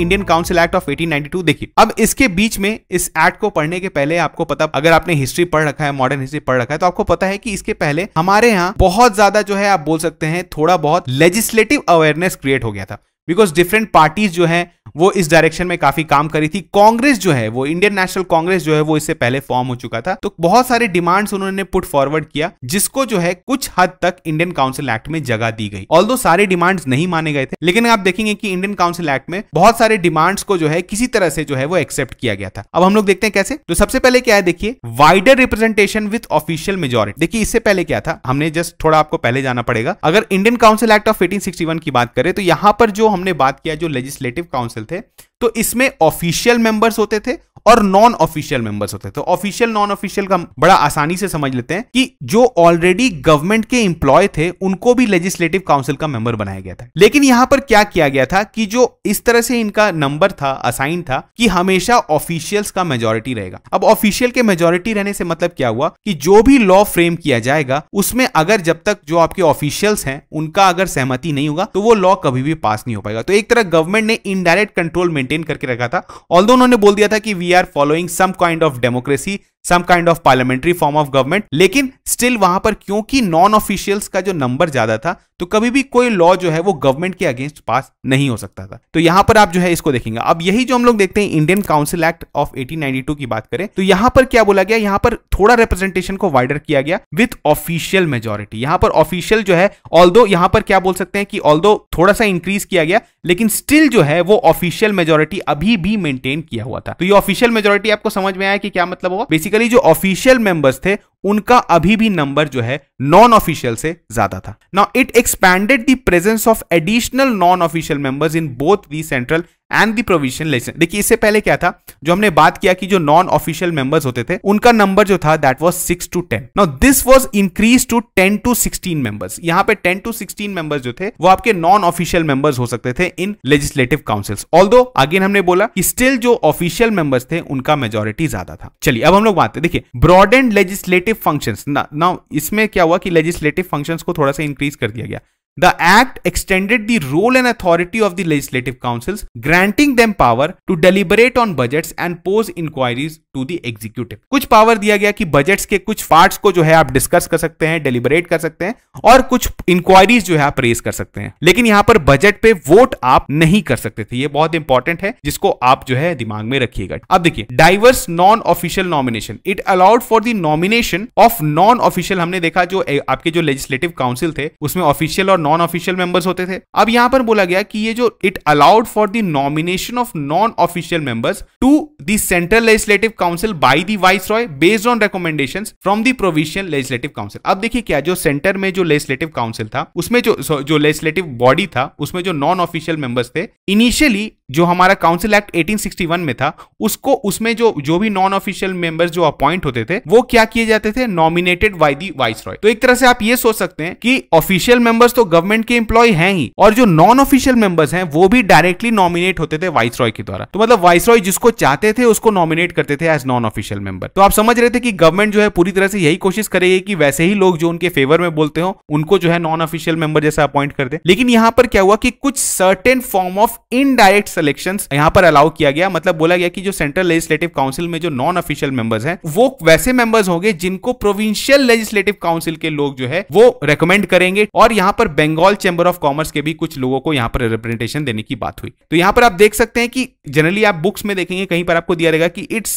Indian Council Act of 1892 देखिए अब इसके बीच में इस एक्ट को पढ़ने के पहले आपको पता अगर आपने हिस्ट्री पढ़ रखा है मॉडर्न हिस्ट्री पढ़ रखा है तो आपको पता है कि इसके पहले हमारे यहाँ बहुत ज्यादा जो है आप बोल सकते हैं थोड़ा बहुत लेजिस्लेटिव अवेयरनेस क्रिएट हो गया था बिकॉज डिफरेंट पार्टीज जो है वो इस डायरेक्शन में काफी काम करी थी कांग्रेस जो है वो इंडियन नेशनल कांग्रेस जो है वो इससे पहले फॉर्म हो चुका था तो बहुत सारे डिमांड्स उन्होंने पुट फॉरवर्ड किया जिसको जो है कुछ हद तक इंडियन काउंसिल एक्ट में जगह दी गई ऑल सारे डिमांड्स नहीं माने गए थे लेकिन आप देखेंगे कि इंडियन काउंसिल एक्ट में बहुत सारे डिमांड्स को जो है किसी तरह से जो है वो एक्सेप्ट किया गया था अब हम लोग देखते हैं कैसे तो सबसे पहले क्या है देखिए wider representation with official majority देखिए इससे पहले क्या था हमने जस्ट थोड़ा आपको पहले जाना पड़ेगा अगर Indian Council Act of eighteen की बात करें तो यहां पर जो हमने बात किया जो लेजिस्लेटिव काउंसिल काउंसिल थे तो इसमें ऑफिशियल मेंबर्स होते थे और नॉन ऑफिशियल मेंबर्स होते हैं तो ऑफिशियल नॉन ऑफिशियल का बड़ा आसानी से समझ लेते हैं कि जो ऑलरेडी गवर्नमेंट के इंप्लॉय थे उनको भी लेजिस्लेटिव काउंसिल का मेंबर बनाया गया था लेकिन यहां पर क्या किया गया था कि जो इस तरह से इनका नंबर था असाइन था कि हमेशा ऑफिशियल्स का मेजोरिटी रहेगा अब ऑफिशियल के मेजोरिटी रहने से मतलब क्या हुआ कि जो भी लॉ फ्रेम किया जाएगा उसमें अगर जब तक जो आपके ऑफिशियल्स हैं उनका अगर सहमति नहीं होगा तो वो लॉ कभी भी पास नहीं हो पाएगा तो एक तरह गवर्नमेंट ने इनडायरेक्ट कंट्रोल मेंटेन करके रखा था ऑल उन्होंने बोल दिया था कि we are following some kind of democracy some kind of parliamentary form of government लेकिन स्टिल वहां पर क्योंकि नॉन ऑफिशियल्स का जो नंबर ज्यादा था तो कभी भी कोई लॉ जो है वो गवर्नमेंट के अगेंस्ट पास नहीं हो सकता था तो यहां पर आप जो है इसको देखेंगे अब यही जो हम लोग देखते हैं इंडियन काउंसिल एक्ट ऑफ 1892 की बात करें तो यहां पर क्या बोला गया यहां पर थोड़ा रिप्रेजेंटेशन को वाइडर किया गया विथ ऑफिशियल मेजोरिटी यहां पर ऑफिशियल जो है ऑल दो यहां पर क्या बोल सकते हैं कि ऑल थोड़ा सा इंक्रीज किया गया लेकिन स्टिल जो है वो ऑफिशियल मेजोरिटी अभी भी मेंटेन किया हुआ था तो ये ऑफिशियल मेजोरिटी आपको समझ में आया कि क्या मतलब हुआ बेसिक बेसिकली जो ऑफिशियल मेंबर्स थे उनका अभी भी नंबर जो है नॉन ऑफिशियल से ज्यादा था now it expanded the presence of additional non official members in both the central and the provision lesson देखिए इससे पहले क्या था जो हमने बात किया कि जो नॉन ऑफिशियल मेंबर्स होते थे उनका नंबर जो था that was six to ten now this was increase to ten to sixteen members यहाँ पे टेन टू सिक्सटीन मेंबर्स जो थे वो आपके नॉन ऑफिशियल मेंबर्स हो सकते थे in legislative councils although again हमने बोला कि स्टिल जो ऑफिशियल मेंबर्स थे उनका मेजोरिटी ज्यादा था चलिए अब हम लोग बात देखिए broadened legislative function now इसमें क्या हुआ कि लेजिस्लेटिव फंक्शन को थोड़ा सा इंक्रीज कर दिया गया The Act extended the role and authority of the legislative councils, granting them power to deliberate on budgets and pose inquiries to the executive. कुछ पावर दिया गया कि बजट्स के कुछ पार्ट्स को जो है आप डिस्कस कर सकते हैं डेलीबरेट कर सकते हैं और कुछ इंक्वायरीज जो है आप रेस कर सकते हैं लेकिन यहां पर बजट पे वोट आप नहीं कर सकते थे ये बहुत इंपॉर्टेंट है जिसको आप जो है दिमाग में रखिएगा अब देखिए diverse non official nomination it allowed for the nomination of non official हमने देखा जो आपके जो लेजिस्लेटिव काउंसिल थे उसमें ऑफिशियल और नॉन ऑफिशियल मेंबर्स होते थे अब यहां पर बोला गया कि ये जो it allowed for the nomination of non official members to the central legislative council by the viceroy based on recommendation from the provincial legislative council अब देखिए क्या जो सेंटर में जो लेजिस्लेटिव काउंसिल था उसमें जो जो लेजिस्लेटिव बॉडी था उसमें जो नॉन ऑफिशियल मेंबर्स थे इनिशियली जो हमारा काउंसिल एक्ट 1861 में था उसको उसमें जो जो भी नॉन ऑफिशियल मेंबर्स जो अपॉइंट होते थे वो क्या किए जाते थे nominated by the viceroy तो एक तरह से आप ये सोच सकते हैं कि ऑफिशियल मेंबर्स तो गवर्नमेंट के एम्प्लॉय हैं ही और जो नॉन ऑफिशियल मेंबर्स हैं वो भी डायरेक्टली नॉमिनेट होते थे वाइस रॉय के द्वारा तो मतलब वाइस रॉय जिसको चाहते थे उसको नॉमिनेट करते थे एज नॉन ऑफिशियल मेंबर तो आप समझ रहे थे कि गवर्नमेंट जो है पूरी तरह से यही कोशिश करेगी कि वैसे ही लोग जो उनके फेवर में बोलते हो उनको जो है नॉन ऑफिशियल मेंबर जैसा अपॉइंट कर दे लेकिन यहाँ पर क्या हुआ कि कुछ certain form of indirect selection यहाँ पर अलाउ किया गया मतलब बोला गया कि जो सेंट्रल लेजिस्लेटिव काउंसिल में जो नॉन ऑफिशियल मेंबर्स हैं वो वैसे मेंबर्स होंगे जिनको प्रोविंशियल लेजिस्लेटिव काउंसिल के लोग जो है वो रेकमेंड करेंगे और यहाँ पर बंगाल चैंबर ऑफ कॉमर्स के भी कुछ लोगों को यहाँ पर रिप्रेजेंटेशन देने की बात हुई तो यहाँ पर आप देख सकते हैं कि जनरली आप बुक्स में देखेंगे कहीं पर आपको दिया रहेगा कि it's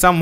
some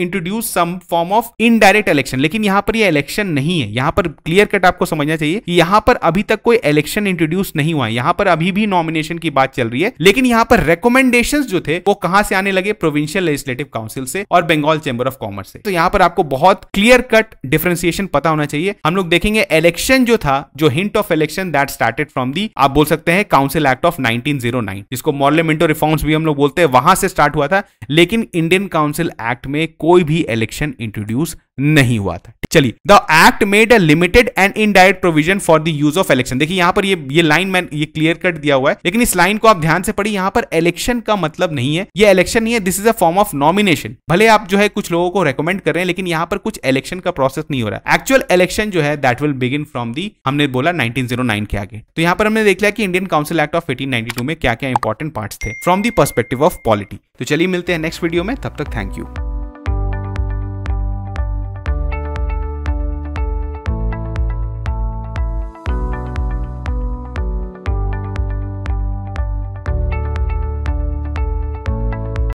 introduce some form of indirect election लेकिन यहाँ पर यह इलेक्शन नहीं है यहाँ पर क्लियर कट आपको समझना चाहिए कि यहाँ पर अभी तक कोई इलेक्शन इंट्रोड्यूस नहीं हुआ है यहाँ पर अभी भी नॉमिनेशन की बात चल रही है लेकिन यहाँ पर रिकमेंडेशन जो थे वो कहां से आने लगे प्रोविंशियल लेजिस्लेटिव काउंसिल से और बंगाल चैंबर ऑफ कॉमर्स से तो यहाँ पर आपको बहुत क्लियर कट डिफ्रेंसिएशन पता होना चाहिए हम लोग देखेंगे इलेक्शन जो था जो hint of of election that started from the आप बोल सकते हैं काउंसिल एक्ट ऑफ 1909 जिसको मॉर्लियामेंटो रिफॉर्म्स भी हम लोग बोलते हैं वहां से स्टार्ट हुआ था लेकिन इंडियन काउंसिल एक्ट में कोई भी इलेक्शन इंट्रोड्यूस नहीं हुआ था चलिए the act made a limited and indirect provision for the use of election देखिए यहां पर ये ये लाइन मैं ये क्लियर कट दिया हुआ है लेकिन इस लाइन को आप ध्यान से पढ़िए यहाँ पर इलेक्शन का मतलब नहीं है ये इलेक्शन नहीं है this is a form of nomination भले आप जो है कुछ लोगों को रेकमेंड कर रहे हैं लेकिन यहाँ पर कुछ इलेक्शन का प्रोसेस नहीं हो रहा है एक्चुअल इलेक्शन जो है that will begin from the हमने बोला नाइनटीन oh के आगे तो यहाँ पर हमने देख लिया कि Indian Council Act of eighteen में क्या क्या इंपॉर्टेंट पार्ट थे from the perspective of polity तो चलिए मिलते हैं नेक्स्ट वीडियो में तब तक थैंक यू